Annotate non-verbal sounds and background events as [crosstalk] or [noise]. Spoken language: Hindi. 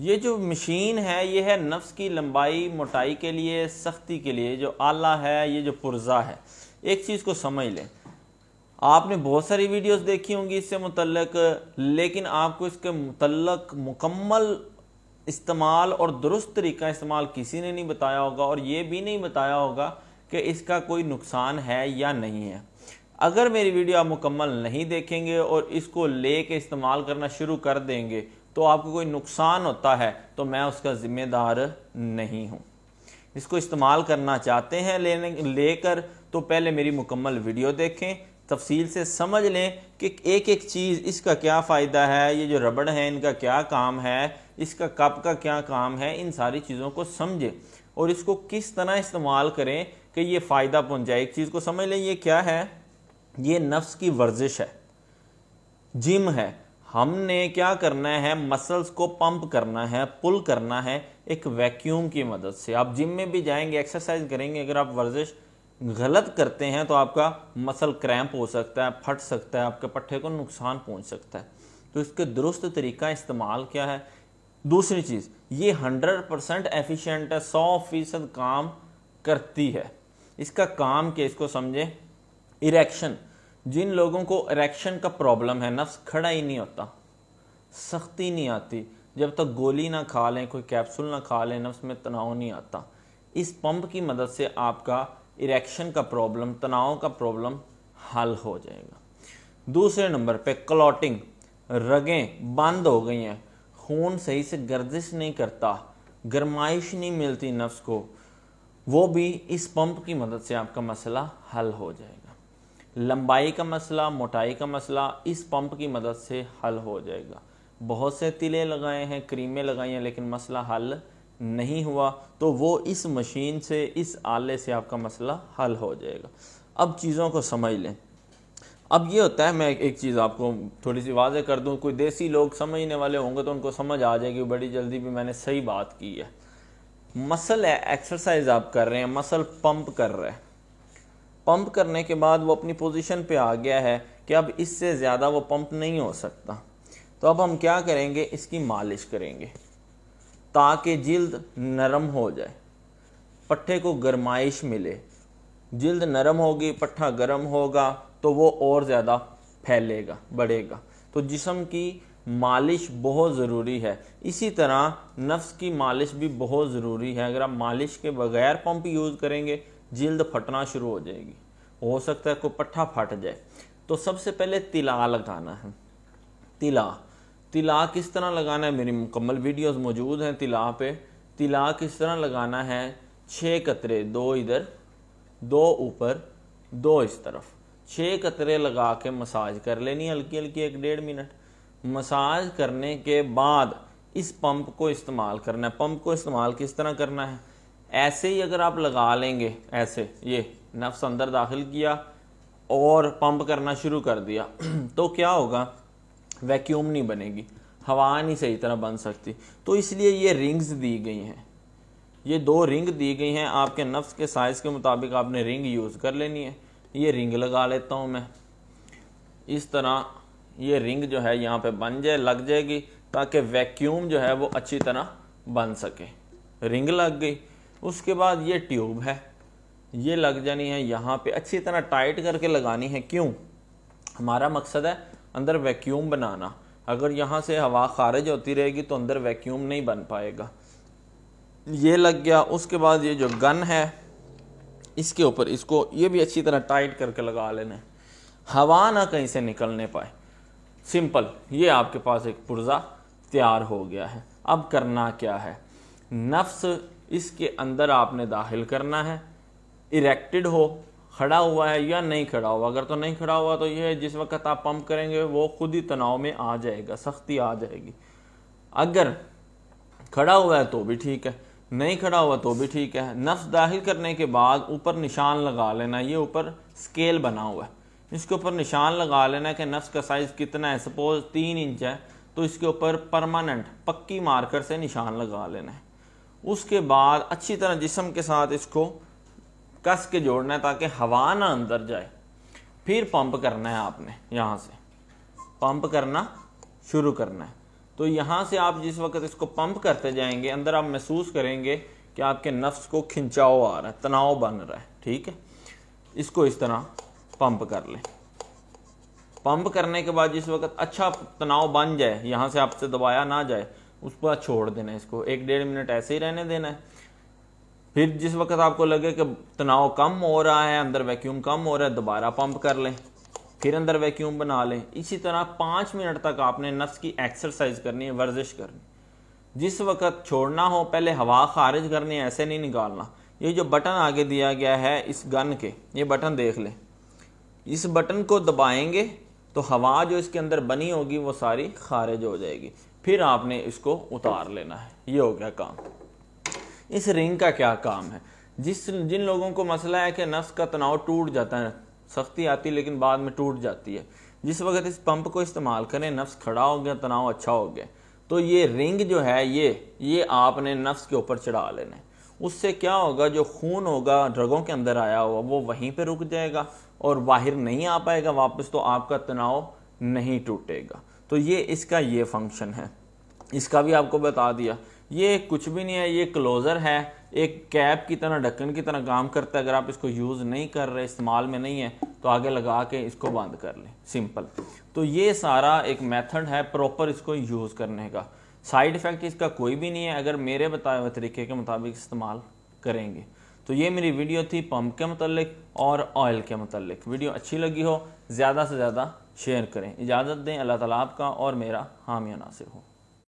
ये जो मशीन है ये है नफ्स की लंबाई मोटाई के लिए सख्ती के लिए जो आला है ये जो पुर्जा है एक चीज़ को समझ लें आपने बहुत सारी वीडियोस देखी होंगी इससे मतलब लेकिन आपको इसके मुतलक मुकम्मल इस्तेमाल और दुरुस्त तरीका इस्तेमाल किसी ने नहीं बताया होगा और ये भी नहीं बताया होगा कि इसका कोई नुकसान है या नहीं है अगर मेरी वीडियो आप मुकम्मल नहीं देखेंगे और इसको ले इस्तेमाल करना शुरू कर देंगे तो आपको कोई नुकसान होता है तो मैं उसका ज़िम्मेदार नहीं हूं इसको इस्तेमाल करना चाहते हैं लेने लेकर तो पहले मेरी मुकम्मल वीडियो देखें तफसील से समझ लें कि एक एक चीज़ इसका क्या फ़ायदा है ये जो रबड़ है इनका क्या काम है इसका कप का क्या काम है इन सारी चीज़ों को समझें और इसको किस तरह इस्तेमाल करें कि ये फ़ायदा पहुंचाए एक चीज़ को समझ लें ये क्या है ये नफ्स की वर्जिश है जिम है हमने क्या करना है मसल्स को पंप करना है पुल करना है एक वैक्यूम की मदद से आप जिम में भी जाएंगे एक्सरसाइज करेंगे अगर आप वर्जिश गलत करते हैं तो आपका मसल क्रैम्प हो सकता है फट सकता है आपके पट्टे को नुकसान पहुंच सकता है तो इसके दुरुस्त तरीका इस्तेमाल क्या है दूसरी चीज़ ये हंड्रेड परसेंट एफिशेंट है सौ फीसद काम करती है इसका काम के इसको समझें इरेक्शन जिन लोगों को इरेक्शन का प्रॉब्लम है नफ्स खड़ा ही नहीं होता सख्ती नहीं आती जब तक गोली ना खा लें कोई कैप्सूल ना खा लें नफ्स में तनाव नहीं आता इस पंप की मदद से आपका इरेक्शन का प्रॉब्लम तनाव का प्रॉब्लम हल हो जाएगा दूसरे नंबर पे क्लॉटिंग रगें बंद हो गई हैं खून सही से गर्दिश नहीं करता गर्माइश नहीं मिलती नफ्स को वो भी इस पंप की मदद से आपका मसला हल हो जाएगा लंबाई का मसला मोटाई का मसला इस पंप की मदद से हल हो जाएगा बहुत से तिले लगाए हैं क्रीमें लगाई हैं लेकिन मसला हल नहीं हुआ तो वो इस मशीन से इस आले से आपका मसला हल हो जाएगा अब चीज़ों को समझ लें अब ये होता है मैं एक चीज़ आपको थोड़ी सी वाजे कर दूं कोई देसी लोग समझने वाले होंगे तो उनको समझ आ जाएगी बड़ी जल्दी भी मैंने सही बात की है मसल एक्सरसाइज आप कर रहे हैं मसल पंप कर रहे हैं पंप करने के बाद वो अपनी पोजीशन पे आ गया है कि अब इससे ज़्यादा वो पंप नहीं हो सकता तो अब हम क्या करेंगे इसकी मालिश करेंगे ताकि जल्द नरम हो जाए पट्ठे को गरमाइश मिले जल्द नरम होगी पट्ठा गर्म होगा तो वो और ज़्यादा फैलेगा बढ़ेगा तो जिसम की मालिश बहुत ज़रूरी है इसी तरह नफ्स की मालिश भी बहुत ज़रूरी है अगर आप मालिश के बगैर पंप यूज़ करेंगे जल्द फटना शुरू हो जाएगी हो सकता है कोई पट्ठा फट जाए तो सबसे पहले तिला लगाना है तिला तिला किस तरह लगाना है मेरी मुकम्मल वीडियोस मौजूद हैं तिला पे तिला किस तरह लगाना है छः कतरे दो इधर दो ऊपर दो इस तरफ छः कतरे लगा के मसाज कर लेनी हल्की हल्की एक डेढ़ मिनट मसाज करने के बाद इस पंप को इस्तेमाल करना है पंप को इस्तेमाल किस तरह करना है ऐसे ही अगर आप लगा लेंगे ऐसे ये नफ्स अंदर दाखिल किया और पंप करना शुरू कर दिया [clears throat] तो क्या होगा वैक्यूम नहीं बनेगी हवा नहीं सही तरह बन सकती तो इसलिए ये रिंग्स दी गई हैं ये दो रिंग दी गई हैं आपके नफ्स के साइज़ के मुताबिक आपने रिंग यूज़ कर लेनी है ये रिंग लगा लेता हूँ मैं इस तरह ये रिंग जो है यहाँ पे बन जाए लग जाएगी ताकि वैक्यूम जो है वो अच्छी तरह बन सके रिंग लग गई उसके बाद ये ट्यूब है ये लग जानी है यहाँ पे अच्छी तरह टाइट करके लगानी है क्यों हमारा मकसद है अंदर वैक्यूम बनाना अगर यहाँ से हवा खारिज होती रहेगी तो अंदर वैक्यूम नहीं बन पाएगा ये लग गया उसके बाद ये जो गन है इसके ऊपर इसको ये भी अच्छी तरह टाइट करके लगा लेना है हवा ना कहीं से निकलने पाए सिंपल ये आपके पास एक पुर्ज़ा तैयार हो गया है अब करना क्या है नफ्स इसके अंदर आपने दाखिल करना है इरेक्टेड हो खड़ा हुआ है या नहीं खड़ा हुआ अगर तो नहीं खड़ा हुआ तो यह जिस वक्त आप पंप करेंगे वो खुद ही तनाव में आ जाएगा सख्ती आ जाएगी अगर खड़ा हुआ है तो भी ठीक है नहीं खड़ा हुआ तो भी ठीक है नफ्स दाखिल करने के बाद ऊपर निशान लगा लेना ये ऊपर स्केल बना हुआ है इसके ऊपर निशान लगा लेना कि नफ्स का साइज़ कितना है सपोज तीन इंच है तो इसके ऊपर परमानेंट पक्की मार्कर से निशान लगा लेना है उसके बाद अच्छी तरह जिसम के साथ इसको कस के जोड़ना है ताकि हवा ना अंदर जाए फिर पंप करना है आपने यहाँ से पंप करना शुरू करना है तो यहाँ से आप जिस वक्त इसको पंप करते जाएंगे अंदर आप महसूस करेंगे कि आपके नफ्स को खिंचाव आ रहा है तनाव बन रहा है ठीक है इसको इस तरह पंप कर लें पंप करने के बाद जिस वक्त अच्छा तनाव बन जाए यहाँ से आपसे दबाया ना जाए उस पर छोड़ देना है इसको एक डेढ़ मिनट ऐसे ही रहने देना है फिर जिस वक्त आपको लगे कि तनाव कम हो रहा है अंदर वैक्यूम कम हो रहा है दोबारा पंप कर लें फिर अंदर वैक्यूम बना लें इसी तरह पाँच मिनट तक आपने नफ्स की एक्सरसाइज करनी है वर्जिश करनी जिस वक्त छोड़ना हो पहले हवा खारिज करनी है ऐसे नहीं निकालना ये जो बटन आगे दिया गया है इस गन के ये बटन देख लें इस बटन को दबाएंगे तो हवा जो इसके अंदर बनी होगी वो सारी खारिज हो जाएगी फिर आपने इसको उतार लेना है ये हो गया काम इस रिंग का क्या काम है जिस जिन लोगों को मसला है कि नफ्स का तनाव टूट जाता है सख्ती आती है लेकिन बाद में टूट जाती है जिस वक्त इस पंप को इस्तेमाल करें नफ्स खड़ा हो गया तनाव अच्छा हो गया तो ये रिंग जो है ये ये आपने नफ्स के ऊपर चढ़ा लेने उससे क्या होगा जो खून होगा रगों के अंदर आया हुआ वो वहीं पर रुक जाएगा और बाहर नहीं आ पाएगा वापस तो आपका तनाव नहीं टूटेगा तो ये इसका ये फंक्शन है इसका भी आपको बता दिया ये कुछ भी नहीं है ये क्लोज़र है एक कैप की तरह ढक्कन की तरह काम करता है अगर आप इसको यूज़ नहीं कर रहे इस्तेमाल में नहीं है तो आगे लगा के इसको बंद कर लें सिंपल तो ये सारा एक मेथड है प्रॉपर इसको यूज़ करने का साइड इफ़ेक्ट इसका कोई भी नहीं है अगर मेरे बताए हुए तरीके के मुताबिक इस्तेमाल करेंगे तो ये मेरी वीडियो थी पम्प के मतलब और ऑयल के मतलब वीडियो अच्छी लगी हो ज़्यादा से ज़्यादा शेयर करें इजाज़त दें अल्लाह ताला आपका और मेरा हामिया नासिर हो